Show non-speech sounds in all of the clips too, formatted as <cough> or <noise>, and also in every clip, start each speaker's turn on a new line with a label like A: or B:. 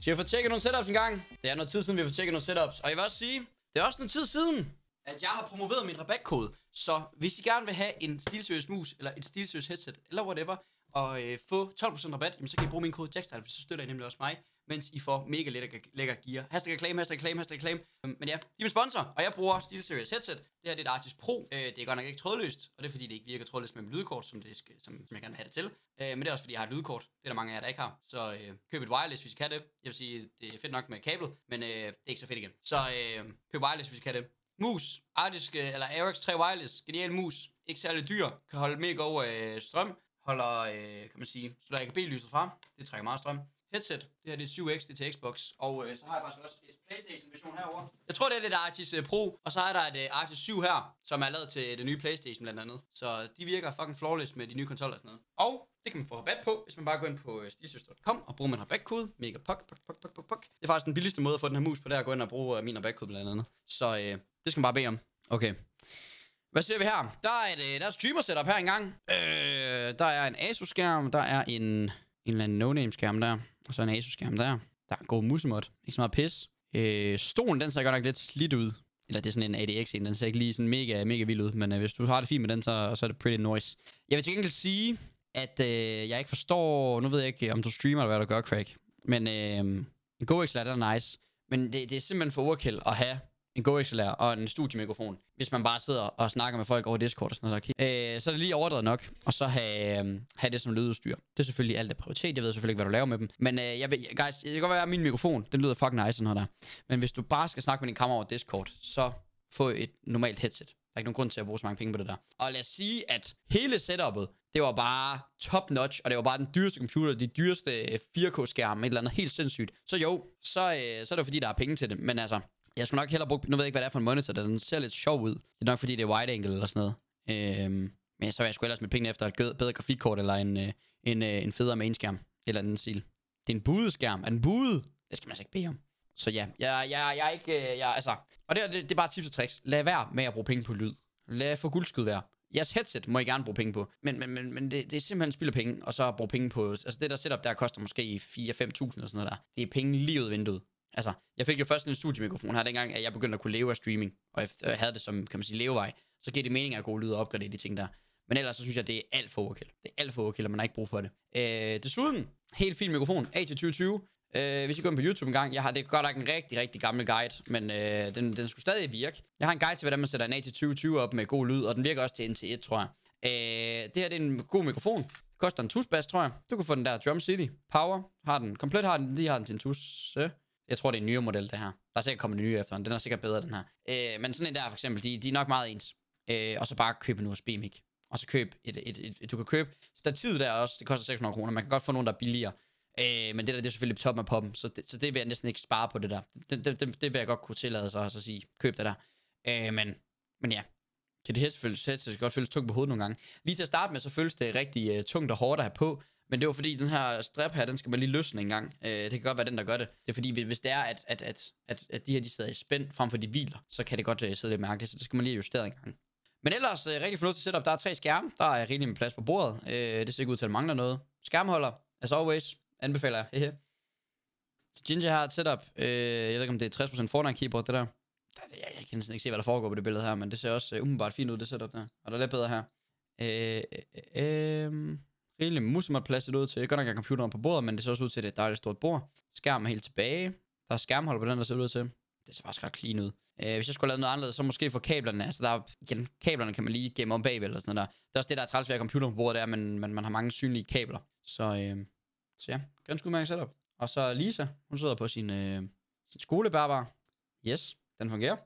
A: Skal vi få tjekket nogle setups en gang? Det er noget tid siden, vi har tjekket nogle setups. Og jeg vil også sige, det er også noget tid siden, at jeg har promoveret min rabatkode. Så hvis I gerne vil have en stilseriøs mus, eller et stilseriøs headset, eller whatever, og øh, få 12% rabat, jamen, så kan I bruge min kode Jackstyle, for så støtter I nemlig også mig mens I får mega lækker, lækker gear. Hashtag reklame, hashtag reklame, hashtag reklame. Øhm, men ja, de er min sponsor, og jeg bruger SteelSeries headset. Det her det er et Artis Pro. Øh, det er godt nok ikke trådløst, og det er fordi, det ikke virker trådløst med mit lydkort, som, det, skal, som, som jeg gerne vil have det til. Øh, men det er også fordi, jeg har et lydkort. Det er der mange af jer, der ikke har. Så øh, køb et wireless, hvis I kan det. Jeg vil sige, det er fedt nok med kabel, men øh, det er ikke så fedt igen. Så øh, køb wireless, hvis I kan det. Mus, Artis, øh, eller Aerox 3 Wireless, genial mus. Ikke særlig dyr, kan holde mega god øh, strøm holder, øh, kan man sige, så der ikke B-lyset fra. Det trækker meget strøm headset. Det her det er 7X, det er til Xbox. Og øh, så har jeg faktisk også et Playstation-version herover. Jeg tror, det er det Arctis Artis øh, Pro, og så er der et øh, Artis 7 her, som er lavet til øh, det nye Playstation blandt andet. Så øh, de virker fucking flawless med de nye konsoller og sådan noget. Og det kan man få rabat på, hvis man bare går ind på øh, stilsøster.com og bruger min rabatkode, mega pok, pok, pok, pok, pok, pok. Det er faktisk den billigste måde at få den her mus på, der at gå ind og bruge øh, min rabatkode blandt andet. Så øh, det skal man bare bede om. Okay. Hvad ser vi her? Der er et, øh, der er streamer setup her engang. Øh, der er en Asus-skærm, der er en en eller anden no-name-skærm der, og så en Asus-skærm der. Der er god musemot. Ikke så meget pis. Øh, stolen, den ser godt nok lidt slidt ud. Eller det er sådan en adx en den ser ikke lige sådan mega, mega vild ud. Men øh, hvis du har det fint med den, så, så er det pretty nice. Jeg vil til gengæld sige, at øh, jeg ikke forstår... Nu ved jeg ikke, om du streamer eller hvad du gør, Craig. Men øh, en god GoXL er nice. Men det, det er simpelthen for overkill at have en GoXLR og en studiemikrofon, hvis man bare sidder og snakker med folk over Discord og sådan noget. Okay. Øh, så er det lige overdrevet nok, og så have, øh, have det som lydudstyr. Det er selvfølgelig alt af prioritet, jeg ved selvfølgelig ikke, hvad du laver med dem. Men øh, jeg ved, guys, det kan godt være, at min mikrofon, den lyder fucking nice, sådan der. Men hvis du bare skal snakke med din kammer over Discord, så få et normalt headset. Der er ikke nogen grund til at bruge så mange penge på det der. Og lad os sige, at hele setup'et, det var bare top notch, og det var bare den dyreste computer, de dyreste 4K-skærme, øh, et eller andet helt sindssygt. Så jo, så, øh, så er det fordi, der er penge til det. Men altså, jeg skulle nok hellere bruge... Nu ved jeg ikke, hvad det er for en monitor, der den ser lidt sjov ud. Det er nok, fordi det er wide angle eller sådan noget. Øhm, men så vil jeg skulle ellers med penge efter et bedre grafikkort eller en, øh, en, øh, en federe mainskærm. Eller en sil. Det er en budeskærm. Er den budet? Det skal man altså ikke bede om. Så ja, jeg, jeg, jeg er ikke... Øh, jeg, altså. Og det, det, det er bare tips og tricks. Lad være med at bruge penge på lyd. Lad for guldskud være. Jeres headset må I gerne bruge penge på, men, men, men, men det, det er simpelthen spild af penge, og så bruge penge på, altså det der setup der koster måske 4-5.000 eller sådan noget der, det er penge lige ud vinduet. Altså, jeg fik jo først en studiemikrofon her dengang, at jeg begyndte at kunne leve af streaming, og jeg havde det som, kan man sige, levevej. Så giver det mening at gå ud og opgradere de ting der. Men ellers så synes jeg, det er alt for overkill. Det er alt for overkill, og man har ikke brug for det. Øh, desuden, helt fin mikrofon, A2020. Øh, hvis I går ind på YouTube en gang, jeg har, det er godt nok en rigtig, rigtig gammel guide, men øh, den, den skulle stadig virke. Jeg har en guide til, hvordan man sætter en A2020 op med god lyd, og den virker også til NT1, tror jeg. Øh, det her det er en god mikrofon. koster en tusbas, tror jeg. Du kan få den der Drum City. Power har den. Komplet har den. De har den til en tus. Øh. Jeg tror, det er en nyere model, det her. Der er sikkert kommet en ny efter, den er sikkert bedre, den her. Øh, men sådan en der, for eksempel, de, de er nok meget ens. Øh, og så bare købe en USB-mic. Og så køb et, et, et, et, du kan købe stativet der også, det koster 600 kroner, man kan godt få nogle, der er billigere. Øh, men det der, det er selvfølgelig toppen af poppen, så det, så det vil jeg næsten ikke spare på det der. Det, det, det, det vil jeg godt kunne tillade sig at sige, køb det der. Øh, men, men ja, kan det helst føles, helst, det kan godt føles tungt på hovedet nogle gange. Lige til at starte med, så føles det rigtig uh, tungt og hårdt at have på, men det var fordi, den her strap her, den skal man lige løsne en gang. Øh, det kan godt være den, der gør det. Det er fordi, hvis det er, at, at, at, at, at de her de sidder i spænd frem for de hviler, så kan det godt uh, sidde lidt mærkeligt, så det skal man lige justere en gang. Men ellers, uh, rigtig fornuftigt setup. Der er tre skærme, der er rigtig med plads på bordet. Øh, det ser ikke ud til, at mangler noget. Skærmholder, as always, anbefaler jeg. <laughs> Så Ginger har et setup. Øh, jeg ved ikke, om det er 60% Fortnite keyboard, det der. Jeg, jeg kan næsten ikke se, hvad der foregår på det billede her, men det ser også uh, umiddelbart fint ud, det setup der. Og der er lidt bedre her. Øh, øh, øh, øhm. Rigelig musemot plads ud til. kan nok er computeren på bordet, men det ser også ud til, at det er et dejligt stort bord. Skærm er helt tilbage. Der er skærmholder på den, der ser ud til. Det ser faktisk ret clean ud. Øh, hvis jeg skulle lave noget andet, så måske for kablerne. Altså der, igen, kablerne kan man lige gemme om bagved eller sådan noget der. Det er også det, der er træls ved at computeren på bordet, der, men, men man har mange synlige kabler. Så, øh, så ja, ganske udmærket setup. Og så Lisa, hun sidder på sin, øh, sin skolebærbar. Yes, den fungerer.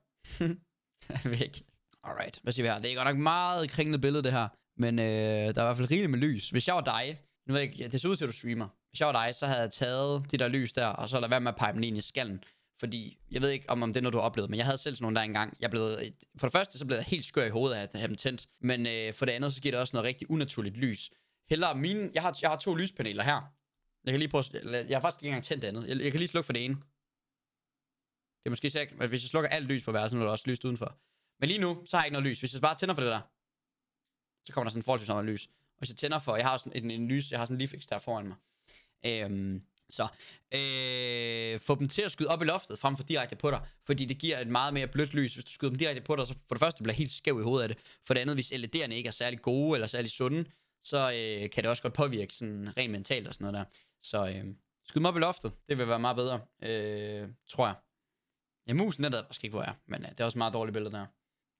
A: <laughs> Væk. Alright, hvad siger vi her? Det er godt nok meget kringende billede, det her. Men øh, der er i hvert fald rigeligt med lys. Hvis jeg var dig, nu ved jeg ikke, det ser ud til, at du streamer. Hvis jeg var dig, så havde jeg taget de der lys der, og så lade være med at pege dem ind i skallen. Fordi, jeg ved ikke, om, om det er noget, du har oplevet, men jeg havde selv sådan nogle der engang. Jeg blev, for det første, så blev jeg helt skør i hovedet af at have dem tændt. Men øh, for det andet, så giver det også noget rigtig unaturligt lys. Heller mine, jeg har, jeg har to lyspaneler her. Jeg kan lige prøve, jeg, jeg har faktisk ikke engang tændt det andet. Jeg, jeg kan lige slukke for det ene. Det er måske sikkert, hvis jeg slukker alt lys på værelsen, så er der også lys udenfor. Men lige nu, så har jeg ikke noget lys. Hvis jeg bare tænder for det der, så kommer der sådan en forholdsvis meget lys. Og hvis jeg tænder for, jeg har sådan en, en lys, jeg har sådan en lifix der foran mig. Øhm, så øh, få dem til at skyde op i loftet frem for direkte på dig, fordi det giver et meget mere blødt lys. Hvis du skyder dem direkte på dig, så for det første bliver helt skæv i hovedet af det. For det andet, hvis LED'erne ikke er særlig gode eller særlig sunde, så øh, kan det også godt påvirke sådan rent mentalt og sådan noget der. Så øh, skyd dem op i loftet, det vil være meget bedre, øh, tror jeg. Ja, musen den der måske ikke, hvor jeg er, men øh, det er også et meget dårligt billede der.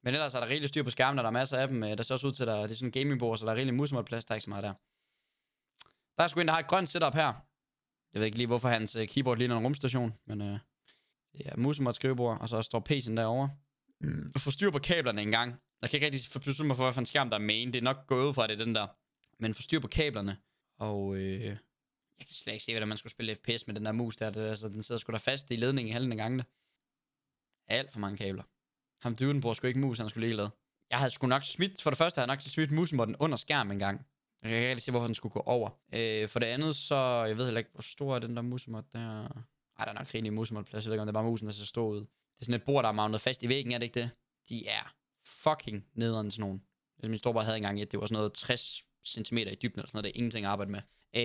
A: Men ellers er der rigtig styr på skærmen, og der er masser af dem. Øh, der ser også ud til, at det er sådan en gamingbord, så der er rigtig musemålplads, Der er ikke så meget der. Der er sgu en, der har et grønt setup her. Jeg ved ikke lige, hvorfor hans øh, keyboard ligner en rumstation, men uh, det er musemål skrivebord, og så står PC'en derovre. Mm. Få styr på kablerne engang. Jeg kan ikke rigtig beslutte mig for, hvad for en skærm, der er main. Det er nok gået fra, det er den der. Men få styr på kablerne. Og øh, jeg kan slet ikke se, hvordan man skulle spille FPS med den der mus der. Det, altså, den sidder sgu da fast i ledningen i halvdelen af gangene. Alt for mange kabler ham dyven bruger sgu ikke mus, han skulle lige lade. Jeg havde sgu nok smidt, for det første havde jeg nok smidt musen på den under skærm en gang. Jeg kan ikke rigtig se, hvorfor den skulle gå over. Øh, for det andet, så... Jeg ved heller ikke, hvor stor er den der musemot der... Ej, der er nok rigtig musemotplads. Jeg ved ikke, om det er bare musen, der så stor ud. Det er sådan et bord, der er magnet fast i væggen, er det ikke det? De er fucking nederen sådan nogen. Min storebror havde engang et, det var sådan noget 60 cm i dybden, eller sådan noget, det er ingenting at arbejde med. Øh,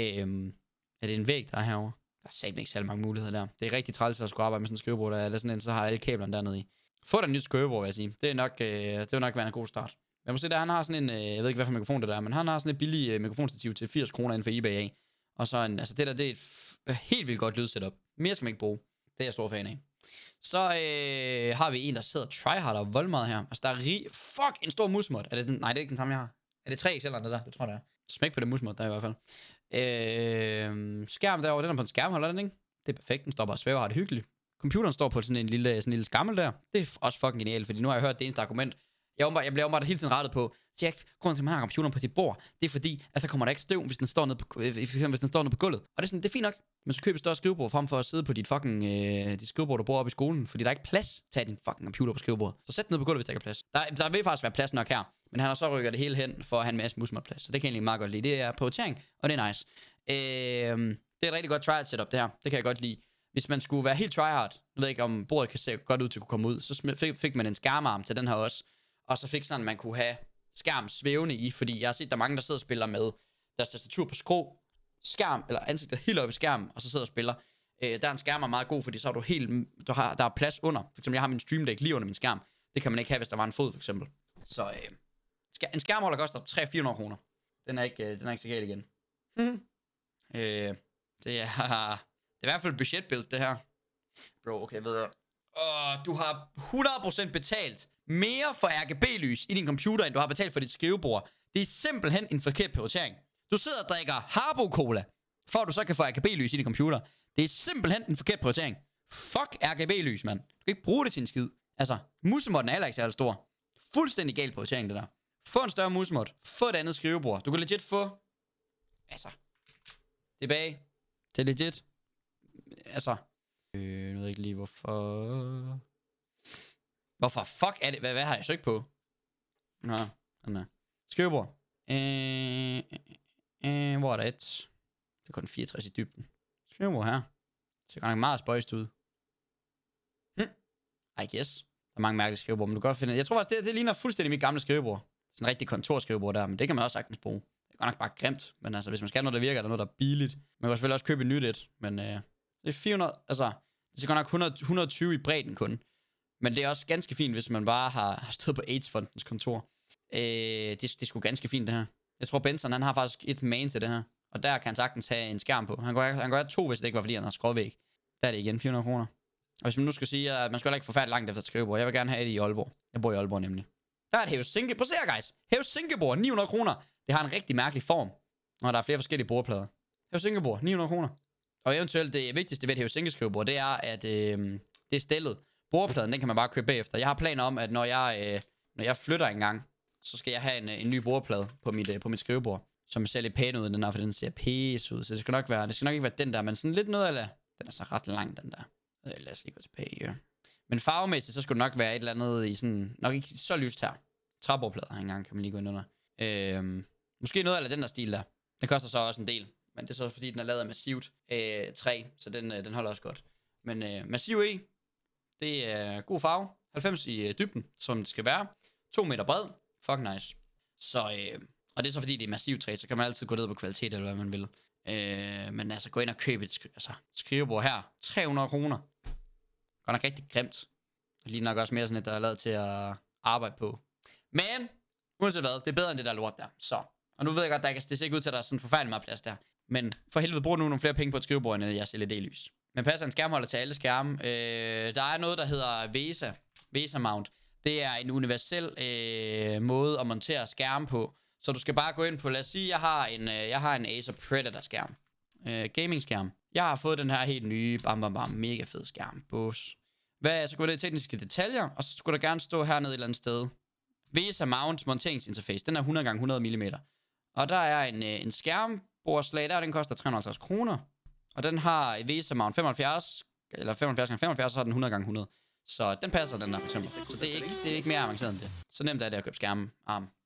A: er det en væg, der er herovre? Der er satme ikke særlig mange muligheder der. Det er rigtig træls at skulle arbejde med sådan en skrivebord, der er sådan en, så har alle kablerne dernede i. Få dig nyt Skøbo, vil jeg sige. Det, er nok, øh, det vil nok være en god start. Jeg må se der, han har sådan en, øh, jeg ved ikke, hvad for mikrofon det der er, men han har sådan et billig øh, mikrofonstativ til 80 kroner inden for eBay af. Og så en, altså det der, det er et helt vildt godt lydsetup. Mere skal man ikke bruge. Det er jeg stor fan af. Så øh, har vi en, der sidder tryhard og voldmad her. Altså der er rig... Fuck, en stor musmod. Er det den? Nej, det er ikke den samme, jeg har. Er det tre excellerne der? Det tror jeg, det er. Smæk på det musmod, der i hvert fald. Øh, skærm derovre, den er på en skærmholder, den ikke? Det er perfekt, den stopper og svæver og har det hyggeligt computeren står på sådan en lille, sådan en lille skammel der. Det er også fucking genialt, fordi nu har jeg hørt det eneste argument. Jeg, umbar, jeg bliver åbenbart hele tiden rettet på, Jack, grunden til, at man har computeren på dit bord, det er fordi, at så kommer der ikke støv, hvis den står nede på, øh, hvis den står nede på gulvet. Og det er sådan, det er fint nok, men så køb et større skrivebord frem for at sidde på dit fucking øh, dit skrivebord, du bor op i skolen, fordi der er ikke plads til din fucking computer på skrivebordet. Så sæt den ned på gulvet, hvis der ikke er plads. Der, der vil faktisk være plads nok her, men han har så rykket det hele hen for at have en masse musmålplads. Så det kan jeg egentlig meget godt lide. Det er prioritering, og det er nice. Øh, det er et rigtig godt trial setup, det her. Det kan jeg godt lide hvis man skulle være helt tryhard, jeg ved ikke om bordet kan se godt ud til at kunne komme ud, så fik, fik man en skærmarm til den her også, og så fik sådan, at man kunne have skærm svævende i, fordi jeg har set, der er mange, der sidder og spiller med deres tastatur på skrå, skærm, eller ansigtet helt oppe i skærmen, og så sidder og spiller. Øh, der er en skærm er meget god, fordi så har du helt, du har, der er plads under. For eksempel, jeg har min stream deck lige under min skærm. Det kan man ikke have, hvis der var en fod, for eksempel. Så øh, en skærmholder koster 300-400 kroner. Den er, ikke, øh, den er ikke så galt igen. Mm. Øh, det er det er i hvert fald budgetbuild, det her. Bro, okay, jeg ved jeg. Og du har 100% betalt mere for RGB-lys i din computer, end du har betalt for dit skrivebord. Det er simpelthen en forkert prioritering. Du sidder og drikker Harbo-cola, for at du så kan få RGB-lys i din computer. Det er simpelthen en forkert prioritering. Fuck RGB-lys, mand. Du kan ikke bruge det til en skid. Altså, musemotten er heller ikke særlig stor. Fuldstændig galt prioritering, det der. Få en større musemot. Få et andet skrivebord. Du kan legit få... Altså... Tilbage. Det er legit altså... Øh, nu ved jeg ikke lige, hvorfor... Hvorfor fuck er det? Hvad, hvad har jeg søgt på? Nå, sådan der. Skrivebord. Øh, øh, øh, hvor er der et? Det er kun 64 i dybden. Skrivebord her. Det ser godt meget spøjst ud. Hm. I guess. Der er mange mærkelige skrivebord, men du kan godt finde Jeg tror faktisk, det, det ligner fuldstændig mit gamle skrivebord. Sådan en rigtig kontorskrivebord der, men det kan man også sagtens bruge. Det er godt nok bare grimt, men altså, hvis man skal noget, der virker, der er noget, der er billigt. Man kan selvfølgelig også købe et nyt et, men øh, det er 400, altså, det er godt nok 100, 120 i bredden kun. Men det er også ganske fint, hvis man bare har, har stået på AIDS-fondens kontor. Øh, det, det er sgu ganske fint, det her. Jeg tror, Benson, han har faktisk et main til det her. Og der kan han sagtens have en skærm på. Han går, han går have to, hvis det ikke var, fordi han har skråvæg. Der er det igen, 400 kroner. Og hvis man nu skal sige, at man skal ikke forfærdeligt langt efter et skrivebord. Jeg vil gerne have det i Aalborg. Jeg bor i Aalborg nemlig. Der er et Helsinki. Prøv se her, guys. Helsinkebord, 900 kroner. Det har en rigtig mærkelig form. Og der er flere forskellige bordplader. Helsinkebord, 900 kroner. Og eventuelt det vigtigste ved at hæve sænkeskrivebord, det er, at øh, det er stillet. Bordpladen, den kan man bare købe bagefter. Jeg har planer om, at når jeg, øh, når jeg flytter engang, så skal jeg have en, øh, en ny bordplade på mit, øh, på mit skrivebord, som ser lidt pæn ud, den der, for den ser pæs ud. Så det skal nok være, det skal nok ikke være den der, men sådan lidt noget, eller den er så ret lang, den der. Øh, lad os lige gå tilbage, ja. Men farvemæssigt, så skulle det nok være et eller andet i sådan, nok ikke så lyst her. Træbordplader engang, kan man lige gå ind under. Øh, måske noget eller den der stil der. Den koster så også en del men det er så også fordi, den er lavet af massivt øh, træ, så den, øh, den holder også godt. Men øh, massiv E, det er god farve, 90 i øh, dybden, som det skal være, 2 meter bred, fuck nice. Så, øh, og det er så fordi, det er massivt træ, så kan man altid gå ned på kvalitet, eller hvad man vil. Øh, men altså, gå ind og køb et sk- altså, skrivebord her, 300 kroner. Godt nok rigtig grimt. Og lige nok også mere sådan et, der er lavet til at arbejde på. Men, uanset hvad, det er bedre end det der lort der, så. Og nu ved jeg godt, der det ser ikke ud til, at der er sådan forfærdelig meget plads der. Men for helvede, brug nu nogle flere penge på et skrivebord end jeres LED-lys. Men passer en skærmholder til alle skærme. Øh, der er noget, der hedder VESA, VESA Mount. Det er en universel øh, måde at montere skærme på. Så du skal bare gå ind på, lad os sige, jeg har en, øh, jeg har en Acer Predator-skærm. Øh, gaming-skærm. Jeg har fået den her helt nye, bam bam bam, mega fed skærm. Bås. Hvad, så går det i tekniske detaljer, og så skulle der gerne stå hernede et eller andet sted. VESA Mount monteringsinterface, den er 100x100 mm. Og der er en, øh, en skærm bordslag, der den koster 350 kroner. Og den har vesa mount 75, eller 75 x 75, så har den 100 x 100. Så den passer den der for eksempel. Så det er ikke, det er ikke mere avanceret end det. Så nemt er det at købe skærmen, arm.